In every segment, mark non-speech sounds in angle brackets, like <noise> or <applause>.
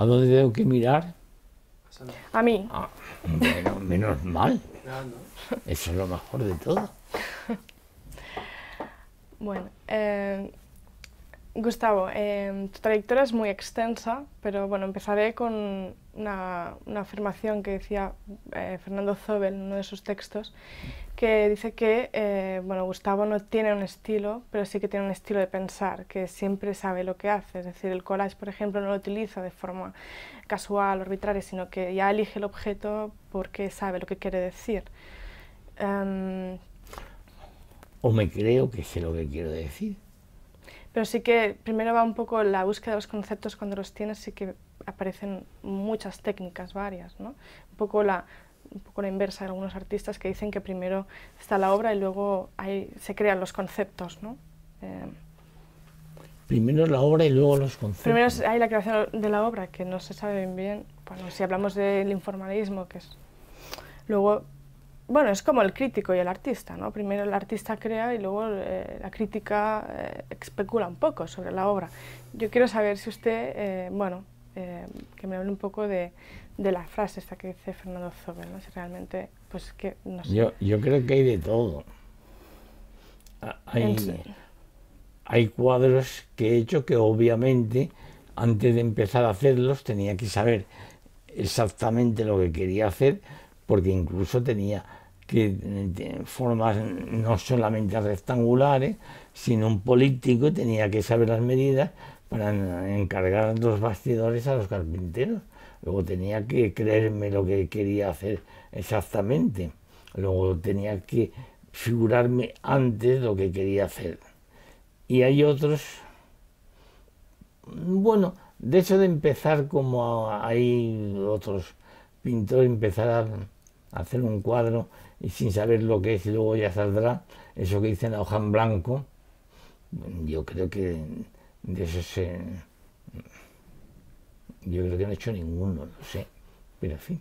¿A dónde tengo que mirar? A mí. Ah, bueno, menos mal. Eso es lo mejor de todo. <laughs> Bueno, eh, Gustavo, em, tu trayectoria es muy extensa, pero bueno, empezaré con una, afirmación que decía eh, Fernando Zobel en uno de sus textos, que dice que eh, bueno, Gustavo no tiene un estilo, pero sí que tiene un estilo de pensar, que siempre sabe lo que hace. Es decir, el collage, por ejemplo, no lo utiliza de forma casual, arbitraria, sino que ya elige el objeto porque sabe lo que quiere decir. Em, o me creo que sé lo que quiero decir pero sí que primero va un poco la búsqueda de los conceptos cuando los tienes, sí que aparecen muchas técnicas varias, ¿no? Un poco la un poco la inversa de algunos artistas que dicen que primero está la obra y luego ahí se crean los conceptos, ¿no? Eh, primero la obra y luego los conceptos. Primero hay la creación de la obra, que no se sabe bien, bueno, si hablamos del informalismo, que es... Luego bueno, es como el crítico y el artista, ¿no? Primero el artista crea y luego eh, la crítica eh, especula un poco sobre la obra. Yo quiero saber si usted, eh, bueno, que me hable un poco de, la frase esta que dice Fernando Zobel, ¿no? Si realmente, pues que, no sé. Yo, creo que hay de todo. Ah, hay, hay cuadros que he hecho que obviamente antes de empezar a hacerlos tenía que saber exactamente lo que quería hacer porque incluso tenía que eh, formas no solamente rectangulares, sino un político tenía que saber las medidas para encargar los bastidores a los carpinteros. Luego tenía que creerme lo que quería hacer exactamente. Luego tenía que figurarme antes lo que quería hacer. Y hay otros, bueno, de hecho de empezar como hay otros pintores, empezar a hacer un cuadro y sin saber lo que es y luego ya saldrá eso que dicen la hoja en blanco, yo creo que de eso se... Yo creo que no he hecho ninguno, no sé, pero en fin,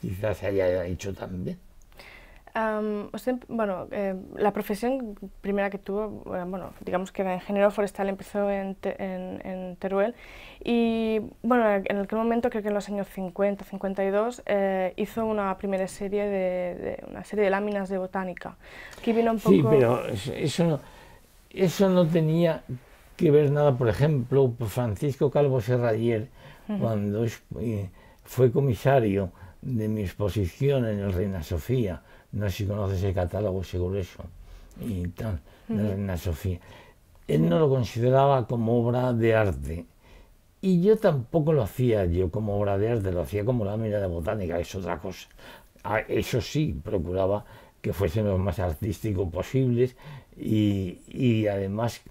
quizás haya hecho también bueno, eh, la profesión primera que tuvo, eh, bueno, digamos que era ingeniero forestal, empezó en, Teruel y, bueno, en aquel momento, creo que en los años 50, 52, eh, hizo una primera serie de, una serie de láminas de botánica, Sí, pero eso no, eso no tenía que ver nada, por ejemplo, Francisco Calvo Serrayer, cuando fue comisario de mi exposición en el Reina Sofía, no sé si conoces el catálogo eso, y tal, de la Reina Sofía. Él no lo consideraba como obra de arte. Y yo tampoco lo hacía yo como obra de arte, lo hacía como la de botánica, es otra cosa. Ah, eso sí, procuraba que fuesen lo más artísticos posibles y, además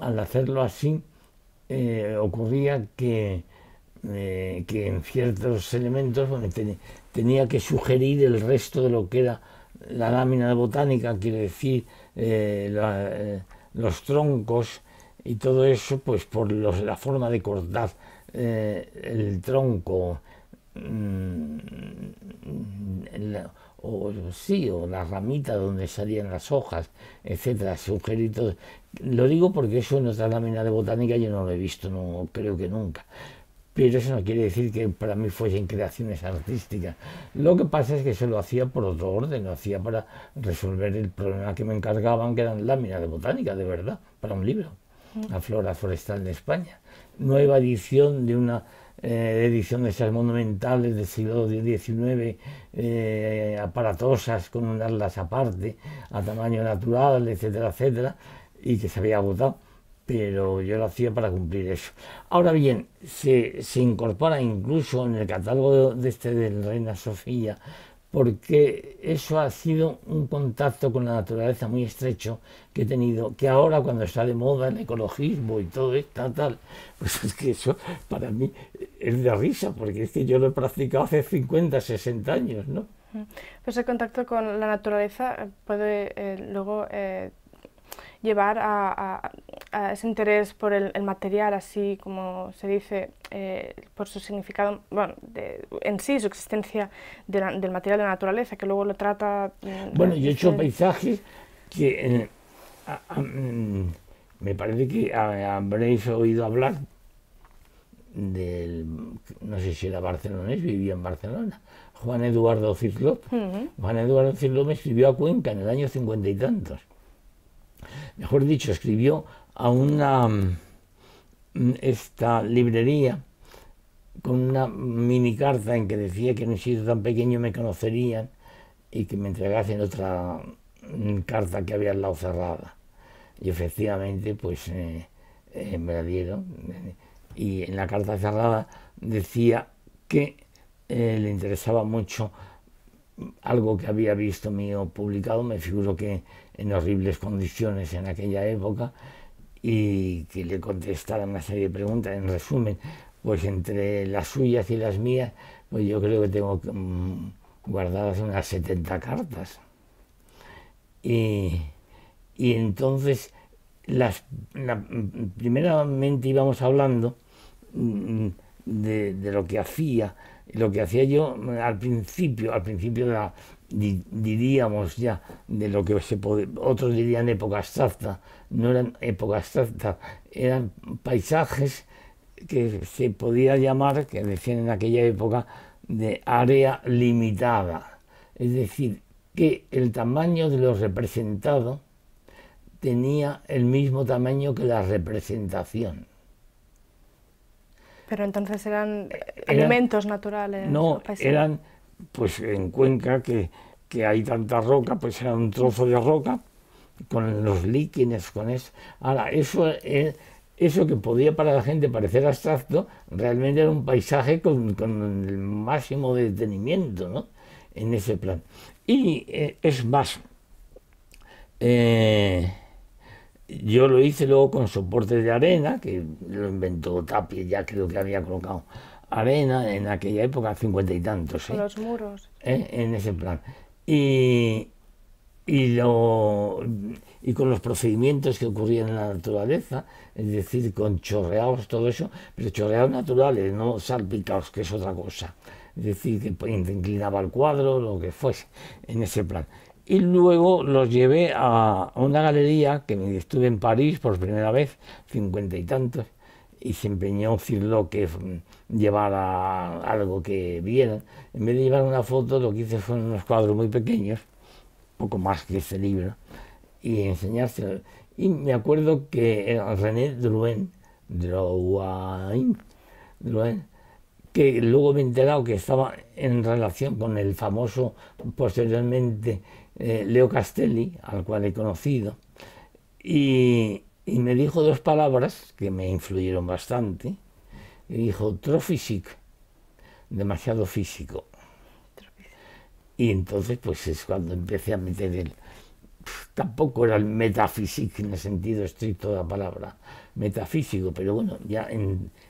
al hacerlo así eh, ocurría que eh, que en ciertos elementos tenía que sugerir el resto de lo que era la lámina de botánica, quiere decir eh, eh, los troncos y todo eso, pues por la forma de cortar el tronco. Mm, o sí, o la ramita donde salían las hojas, etcétera, todo. Lo digo porque eso en otra lámina de botánica yo no lo he visto, no creo que nunca pero eso no quiere decir que para mí fuesen creaciones artísticas. Lo que pasa es que se lo hacía por otro orden, lo hacía para resolver el problema que me encargaban, que eran láminas de botánica, de verdad, para un libro, mm. La Flora Forestal de España. Nueva edición de una eh, edición de esas monumentales del siglo XIX, eh, aparatosas, con unas alas aparte, a tamaño natural, etcétera, etcétera, y que se había agotado pero yo lo hacía para cumplir eso. Ahora bien, se, incorpora incluso en el catálogo de este del Reina Sofía, porque eso ha sido un contacto con la naturaleza muy estrecho que he tenido, que ahora cuando está de moda el ecologismo y todo esto, tal, pues es que eso para mí es de risa, porque es que yo lo he practicado hace 50, 60 años, ¿no? Pues el contacto con la naturaleza puede eh, luego eh, llevar a, ese interés por el, material, así como se dice, eh, por su significado, bueno, en sí, su existencia del material de la naturaleza, que luego lo trata... Mm, bueno, yo he hecho paisajes que eh, mm, me parece que habréis oído hablar del, no sé si era barcelonés, vivía en Barcelona, Juan Eduardo Cisló. Juan Eduardo me escribió a Cuenca en el año cincuenta y tantos mejor dicho, escribió a una mm, esta librería con una mini carta en que decía que en un sitio tan pequeño me conocerían y que me entregasen otra mm, carta que había al lado cerrada. Y efectivamente, pues eh, eh, me la dieron. Y en la carta cerrada decía que eh, le interesaba mucho algo que había visto mío publicado, me figuro que en horribles condiciones en aquella época, y que le contestara una serie de preguntas. En resumen, pues entre las suyas y las mías, pues yo creo que tengo mm, guardadas unas 70 cartas. Y, y entonces, las, primeramente íbamos hablando mm, de lo que hacía, lo que hacía yo al principio, al principio diríamos ya de lo que otros dirían época abstracta, no eran época abstracta, eran paisajes que se podía llamar, que decían en aquella época, de área limitada. Es decir, que el tamaño de lo representado tenía el mismo tamaño que la representación. Pero entonces eran, eh, elementos naturales. No, eran, pues en Cuenca, que, hay tanta roca, pues era un trozo de roca con los líquenes, con eso. Ahora, eso, eh, eso que podía para la gente parecer abstracto, realmente era un paisaje con, el máximo detenimiento, ¿no? En ese plan. Y eh, es más, eh, yo lo hice luego con soporte de arena, que lo inventó Tapie, ya creo que había colocado arena en aquella época, cincuenta y tantos. ¿eh? Los muros. ¿Eh? En ese plan. Y, y con los procedimientos que ocurrían en la naturaleza, es decir, con chorreados, todo eso, pero chorreados naturales, no salpicados, que es otra cosa. Es decir, que inclinaba el cuadro, lo que fuese, en ese plan y luego los llevé a una galería que estuve en París por primera vez, cincuenta y tantos, y se empeñó Cirlo que mm, llevara algo que vieran. En vez de llevar una foto, lo que hice fueron unos cuadros muy pequeños, poco más que ese libro, y enseñárselo. Y me acuerdo que eh, René Drouin, que luego me he enterado que estaba en relación con el famoso, posteriormente, eh, Leo Castelli, al cual he conocido, y, me dijo dos palabras que me influyeron bastante. dijo, trophysic, demasiado físico. Y entonces pues es cuando empecé a meter el, tampoco era el metafísico en el sentido estricto de la palabra, metafísico, pero bueno, ya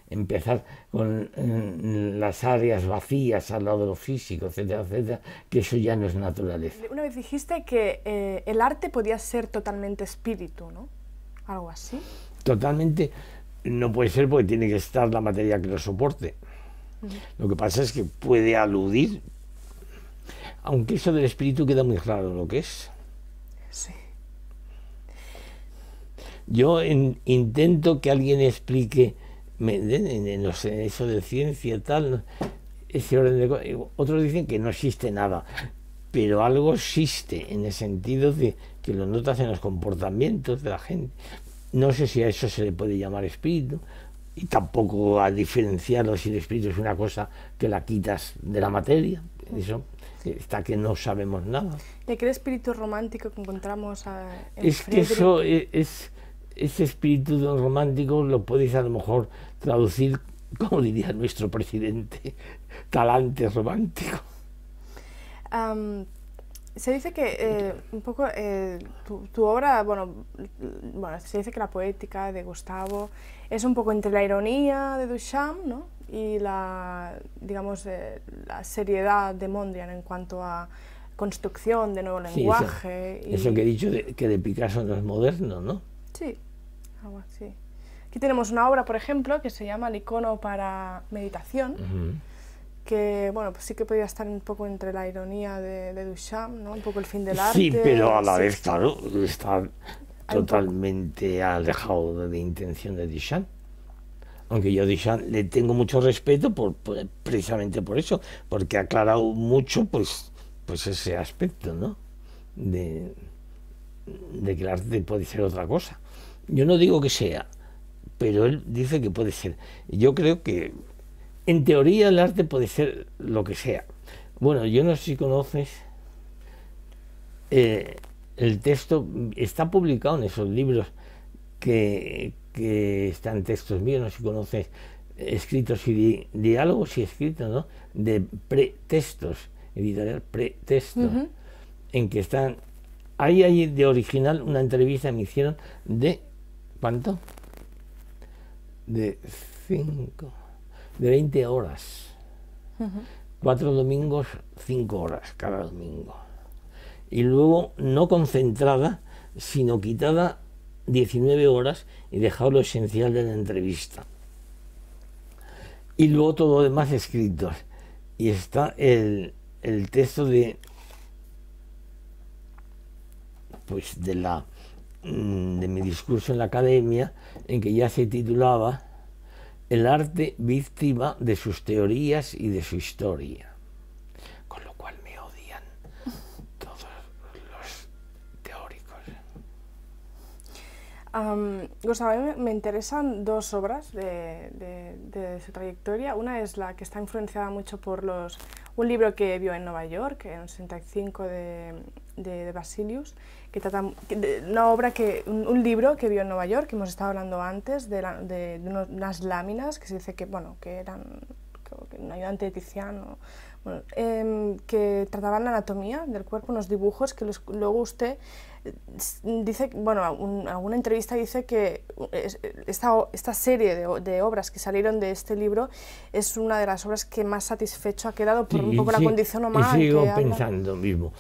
empezar con mm, las áreas vacías al lado de lo físico, etcétera, etcétera, que eso ya no es naturaleza. Una vez dijiste que eh, el arte podía ser totalmente espíritu, ¿no? Algo así. Totalmente no puede ser porque tiene que estar la materia que lo soporte. Lo que pasa es que puede aludir, aunque eso del espíritu queda muy claro lo que es Sí. Yo intento que alguien explique me, eso de ciencia, tal, eh, Otros dicen que no existe nada, pero algo existe en el sentido de que lo notas en los comportamientos de la gente. No sé si a eso se le puede llamar espíritu, y tampoco a diferenciarlo si el espíritu es una cosa que la quitas de la materia. Eso está que no sabemos nada. ¿De aquel espíritu romántico que encontramos a, en Es eso e, es, ese espíritu romántico lo podéis a lo mejor traducir, <laughs> como diría nuestro presidente, <laughs> talante romántico. se dice que eh, un poco eh, tu, obra, bueno, se dice que la poética de Gustavo es un poco entre la ironía de Duchamp, ¿no? y la, digamos, eh, la seriedad de Mondrian en cuanto a construcción de nuevo lenguaje. eso, que he dicho que de Picasso no es moderno, ¿no? Sí, algo así. Aquí tenemos una obra, por ejemplo, que se llama El icono para meditación, que bueno, pues sí que podía estar un poco entre la ironía de, Duchamp, ¿no? Un poco el fin del arte. Sí, pero a la vez, está totalmente alejado de la intención de Duchamp aunque yo le tengo mucho respeto precisamente por eso, porque ha aclarado mucho pues, pues ese aspecto, ¿no? De, que el arte puede ser otra cosa. Yo no digo que sea, pero él dice que puede ser. Yo creo que en teoría el arte puede ser lo que sea. Bueno, yo no sé si conoces eh, el texto, está publicado en esos libros que, que están textos míos, no si conoces, escritos y diálogos y escritos, ¿no? De pretextos, editorial pretexto, en que están... Ahí hay de original una entrevista me hicieron de... ¿Cuánto? De 5, de 20 horas. Cuatro domingos, cinco horas cada domingo. Y luego no concentrada, sino quitada 19 horas y dejado lo esencial de la entrevista. Y luego todo lo demás escrito. Y está el, el texto de pues de la mm, de mi discurso en la academia en que ya se titulaba El arte víctima de sus teorías y de su historia. Um, me interesan dos obras de, de, su trayectoria. Una es la que está influenciada mucho por los, un libro que vio en Nueva York, en 65 de, de, de Basilius, que trata una obra que, un, libro que vio en Nueva York, que hemos estado hablando antes, de, la, unas láminas que se dice que, bueno, que eran un ayudante de Tiziano... Em, que trataban la anatomía del cuerpo, unos dibujos que luego usted eh, dice, bueno, alguna entrevista dice que esta, esta serie de, obras que salieron de este libro es una de las obras que más satisfecho ha quedado por un poco la condición humana. Y sigo pensando mismo.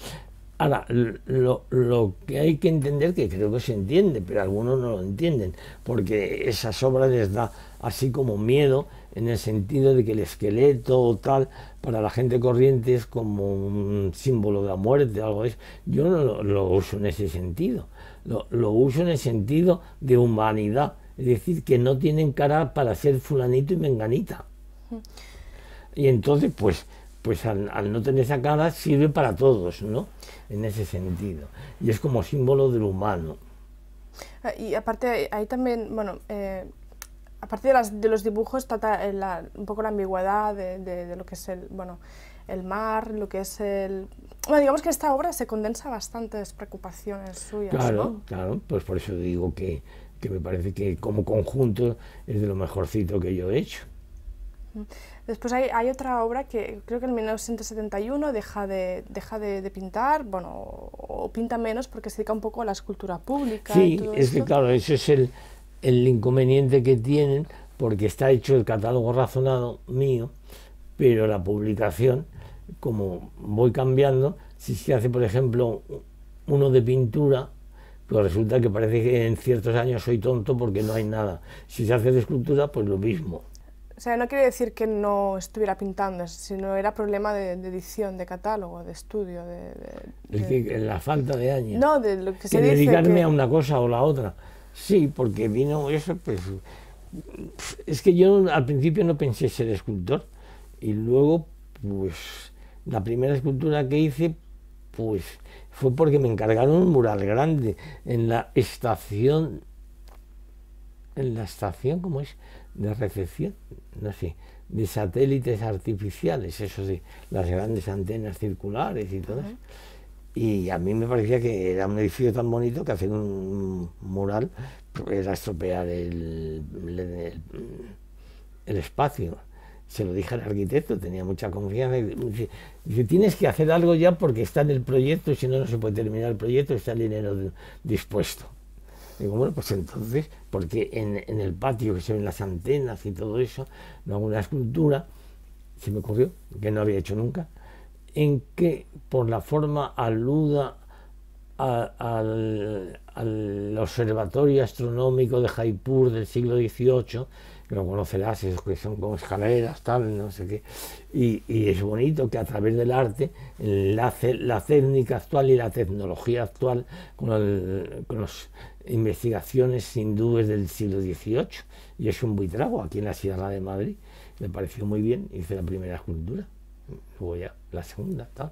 Ahora, lo, lo, que hay que entender, que creo que se entiende, pero algunos no lo entienden, porque esas obras les da así como miedo en el sentido de que el esqueleto o tal, para la gente corriente es como un símbolo de la muerte, algo así. Yo no lo, uso en ese sentido, lo, uso en el sentido de humanidad, es decir, que no tienen cara para ser fulanito y menganita. Y entonces, pues, pues al, no tener esa cara sirve para todos, ¿no? En ese sentido. Y es como símbolo del humano. Ah, y aparte, ahí también, bueno, eh, aparte de, de los dibujos, trata eh, un poco la ambigüedad de, lo que es el, bueno, el mar, lo que es el... Bueno, digamos que esta obra se condensa bastantes preocupaciones suyas. Claro, ¿no? claro, pues por eso digo que, me parece que como conjunto es de lo mejorcito que yo he hecho. Después hay, hay, otra obra que creo que en 1971 deja de, deja de, pintar, bueno, o, pinta menos porque se dedica un poco a la escultura pública. Sí, y es que claro, eso es el, el inconveniente que tienen, porque está hecho el catálogo razonado mío, pero la publicación, como voy cambiando, si se hace, por ejemplo, uno de pintura, pues resulta que parece que en ciertos años soy tonto porque no hay nada. Si se hace de escultura, pues lo mismo. O sea, no quiere decir que no estuviera pintando, sino era problema de, edición, de catálogo, de estudio. De, Es que la falta de años. No, de lo que se que Dedicarme a una cosa o la otra. Sí, porque vino eso, pues. Es que yo al principio no pensé ser escultor y luego, pues, la primera escultura que hice, pues, fue porque me encargaron un mural grande en la estación, en la estación, ¿cómo es? De recepción, no sé, de satélites artificiales, eso de las grandes antenas circulares y todo eso y a mí me parecía que era un edificio tan bonito que hacer un mural pues, era estropear el, el, espacio. Se lo dije al arquitecto, tenía mucha confianza. dice, tienes que hacer algo ya porque está en el proyecto, si no, no se puede terminar el proyecto, está el dinero dispuesto. Digo, bueno, pues entonces, porque en, en el patio que se ven las antenas y todo eso, no hago una escultura, se me ocurrió, que no había hecho nunca, en que por la forma aluda al, observatorio astronómico de Jaipur del siglo XVIII, que lo conocerás, que son como escaleras, tal, no sé qué, y, es bonito que a través del arte enlace la técnica actual y la tecnología actual con, las con investigaciones hindúes del siglo XVIII. Y es un buitrago aquí en la Sierra de Madrid. Me pareció muy bien, hice la primera escultura luego ya la segunda, ah,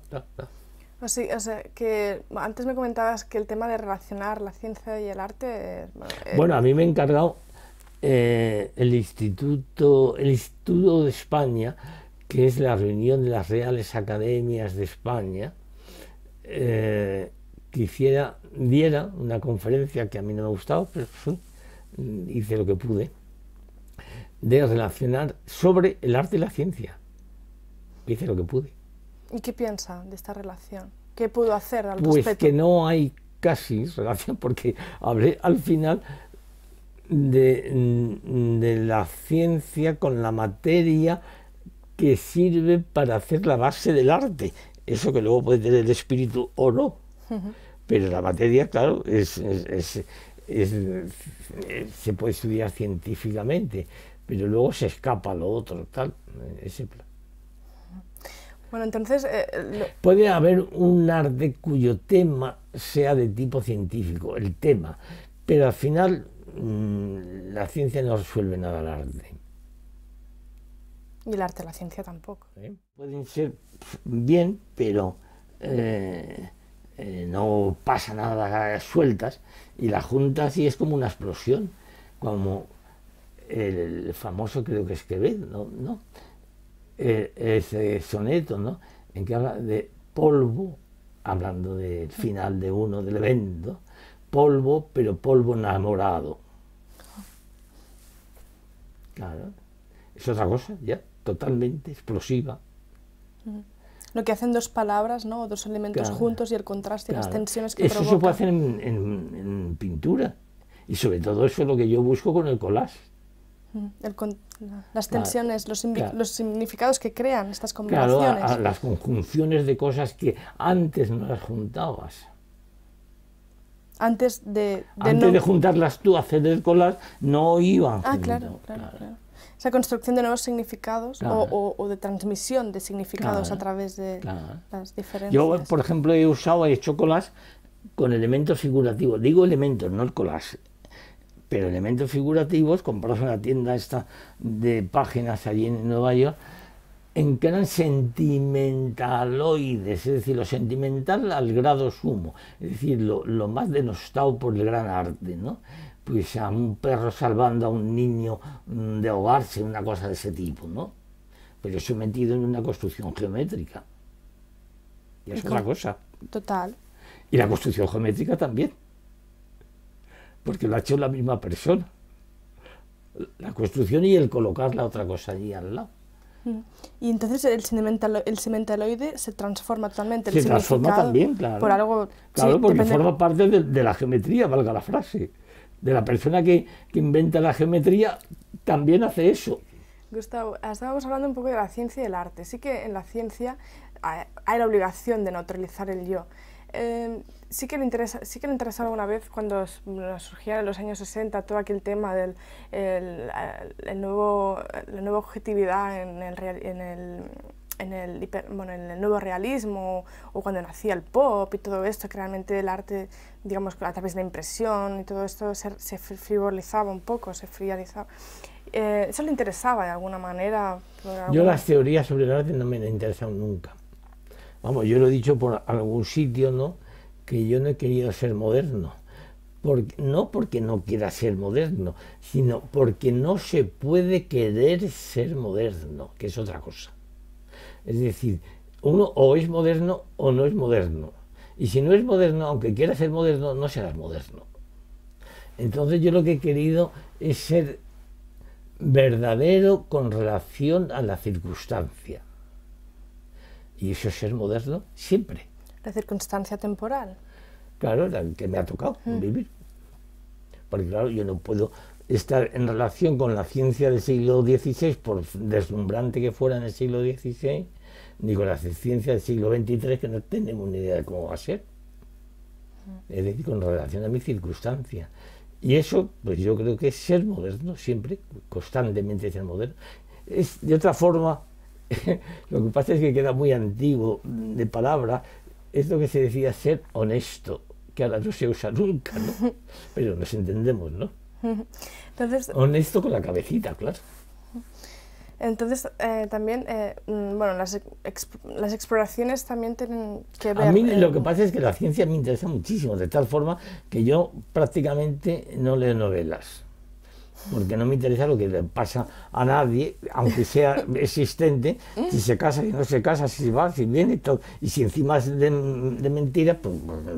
que antes me comentabas que el tema de relacionar la ciencia y el arte... Eh, bueno, a mí me he eh, encargado eh, el, instituto, el Instituto de España, que es la reunión de las Reales Academias de España, eh, que hiciera, diera una conferencia que a mí no me gustado pero hice lo que pude, de relacionar sobre el arte y la ciencia hice lo que pude. ¿Y qué piensa de esta relación? ¿Qué pudo hacer al pues respecto? Pues que no hay casi relación, porque hablé al final mm, de, la ciencia con la materia que sirve para hacer la base del arte. Eso que luego puede tener el espíritu o no. Pero la materia, claro, es, se puede estudiar científicamente, pero luego se escapa lo otro, tal, ese plan. Bueno, entonces... Eh, Puede haber un arte cuyo tema sea de tipo científico, el tema, pero al final mm, la ciencia no resuelve nada al arte. Y el arte, la ciencia tampoco. ¿Eh? Pueden ser bien, pero eh, no pasa nada sueltas y la junta así es como una explosión, como el famoso creo que es Quevedo, ¿no? ¿No? Eh, ese soneto, ¿no? En que habla de polvo, hablando del final de uno del evento, polvo, pero polvo enamorado. Claro. Es otra cosa, ya, totalmente explosiva. Lo que hacen dos palabras, ¿no? dos elementos juntos y el contraste y las tensiones que eso Eso se puede hacer en, pintura. Y sobre todo eso es lo que yo busco con el collage. El contraste las tensiones, los, significados que crean estas combinaciones. las conjunciones de cosas que antes no las juntabas. Antes de, de antes de juntarlas tú, hacer el las, no iban. Ah, claro, Esa construcción de nuevos significados o, de transmisión de significados a través de las diferencias. Yo, por ejemplo, he usado, he hecho colas con elementos figurativos. Digo elementos, no el colas pero elementos figurativos, comprados en la tienda esta de páginas allí en Nueva York, en que eran sentimentaloides, es decir, lo sentimental al grado sumo, es decir, lo, más denostado por el gran arte, ¿no? Pues a un perro salvando a un niño mm, de ahogarse, una cosa de ese tipo, ¿no? Pero eso metido en una construcción geométrica. Y es, es otra cosa. Total. Y la construcción geométrica también porque lo ha hecho la misma persona. La construcción y el colocar la otra cosa allí al lado. Mm. Y entonces el, cementaloide el se transforma totalmente. Se transforma también, claro. Por algo, claro, porque forma parte de, la geometría, valga la frase. De la persona que, que inventa la geometría también hace eso. Gustavo, estábamos hablando un poco de la ciencia y el arte. Sí que en la ciencia ah, hay la obligación de neutralizar el yo. Em, sí, que le interesa, sí que le interesaba una vez cuando surgía en los años 60 todo aquel tema del el, nuevo, la nueva objetividad en el, en el en el, bueno, el, nuevo realismo o cuando nacía el pop y todo esto, que realmente el arte, digamos, a través de la impresión y todo esto se, se frivolizaba un poco, se frializaba. Eh, eso le interesaba de alguna manera. Yo las teorías sobre el arte no me interesan nunca. Vamos, yo lo he dicho por algún sitio, ¿no? Que yo no he querido ser moderno. no porque no quiera ser moderno, sino porque no se puede querer ser moderno, que es otra cosa. Es decir, uno o es moderno o no es moderno. Y si no es moderno, aunque quiera ser moderno, no serás moderno. Entonces yo lo que he querido es ser verdadero con relación a la circunstancia. Y eso es ser moderno siempre. La circunstancia temporal. Claro, la que me ha tocado mm. vivir. Porque claro, yo no puedo estar en relación con la ciencia del siglo XVI, por deslumbrante que fuera en el siglo XVI, ni con la ciencia del siglo XXIII, que no tenemos ni idea de cómo va a ser. Mm. Es decir, con relación a mi circunstancia. Y eso, pues yo creo que es ser moderno, siempre, constantemente ser moderno. Es de otra forma <laughs> lo que pasa es que queda muy antiguo de palabra, es lo que se decía ser honesto, que ahora no se usa nunca, ¿no? <laughs> Pero nos entendemos, ¿no? <laughs> honesto con la cabecita, claro. Entonces, eh, también, eh, mm, bueno, las, las, exploraciones también tienen que ver... A mí lo eh, que pasa es que la ciencia me interesa muchísimo, de tal forma que yo prácticamente no leo novelas porque no me interesa lo que le pasa a nadie, aunque sea <laughs> existente, si se casa, si no se casa, si va, si viene, todo. y si encima es de, mentiras, mentira, pues,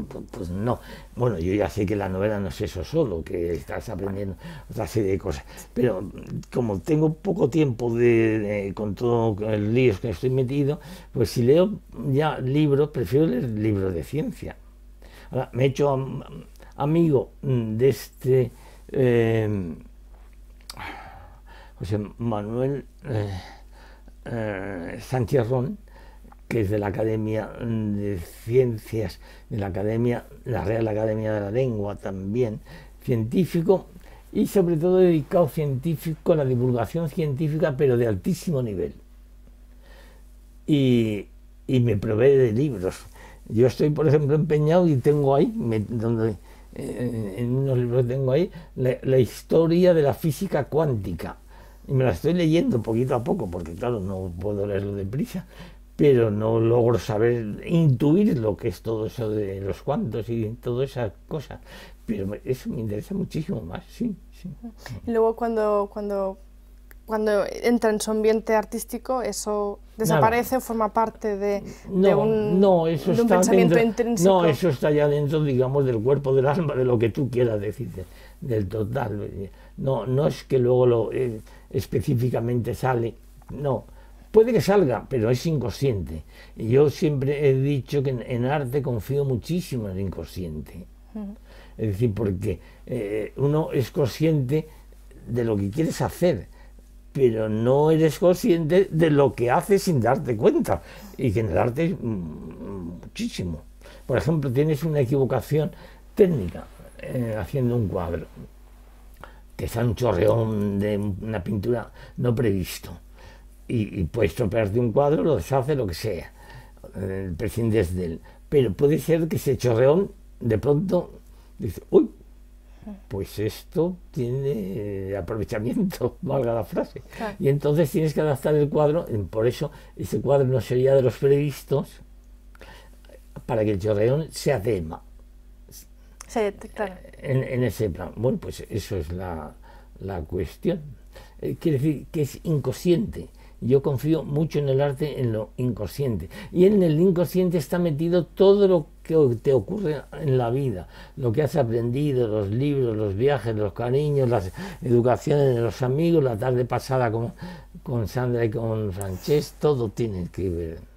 pues, pues, no. Bueno, yo ya sé que la novela no es eso solo, que estás aprendiendo otra serie de cosas, pero como tengo poco tiempo de, con todo el lío que estoy metido, pues si leo ya libros, prefiero leer libros de ciencia. Ahora, me he hecho amigo de este... Eh, José pues, eh, Manuel eh, eh, Sánchez eh, que es de la Academia de Ciencias, de la Academia, la Real Academia de la Lengua también, científico y sobre todo dedicado científico a la divulgación científica, pero de altísimo nivel. Y, me provee de libros. Yo estoy, por ejemplo, empeñado y tengo ahí, en, unos libros tengo ahí, la historia de la física cuántica y me la estoy leyendo poquito a poco, porque claro, no puedo leerlo de prisa, pero no logro saber, intuir lo que es todo eso de los cuantos y todas esas cosas. Pero eso me interesa muchísimo más, sí. Y luego cuando, cuando, cuando entra en su ambiente artístico, ¿eso desaparece o forma parte de, no, un, no, eso está pensamiento No, eso está ya dentro, digamos, del cuerpo, del alma, de lo que tú quieras decir, del total. No, no es que luego lo... Eh, específicamente sale. No, puede que salga, pero es inconsciente. Yo siempre he dicho que en, arte confío muchísimo en el inconsciente. Es decir, porque eh, uno es consciente de lo que quieres hacer, pero no eres consciente de lo que haces sin darte cuenta. Y que en el arte mm, muchísimo. Por ejemplo, tienes una equivocación técnica eh, haciendo un cuadro. Que un chorreón de una pintura no previsto. Y, y puedes tropearte un cuadro, lo deshace, lo que sea, El prescindes de él. Pero puede ser que ese chorreón de pronto dice, uy, pues esto tiene eh, aprovechamiento, <laughs> valga la frase. Y entonces tienes que adaptar el cuadro, por eso ese cuadro no sería de los previstos, para que el chorreón sea tema en, ese plan. Bueno, pues eso es la, cuestión. Eh, quiere decir que es inconsciente. Yo confío mucho en el arte, en lo inconsciente. Y en el inconsciente está metido todo lo que te ocurre en la vida, lo que has aprendido, los libros, los viajes, los cariños, las educaciones de los amigos, la tarde pasada con, con Sandra y con Francesc, todo tiene que ver.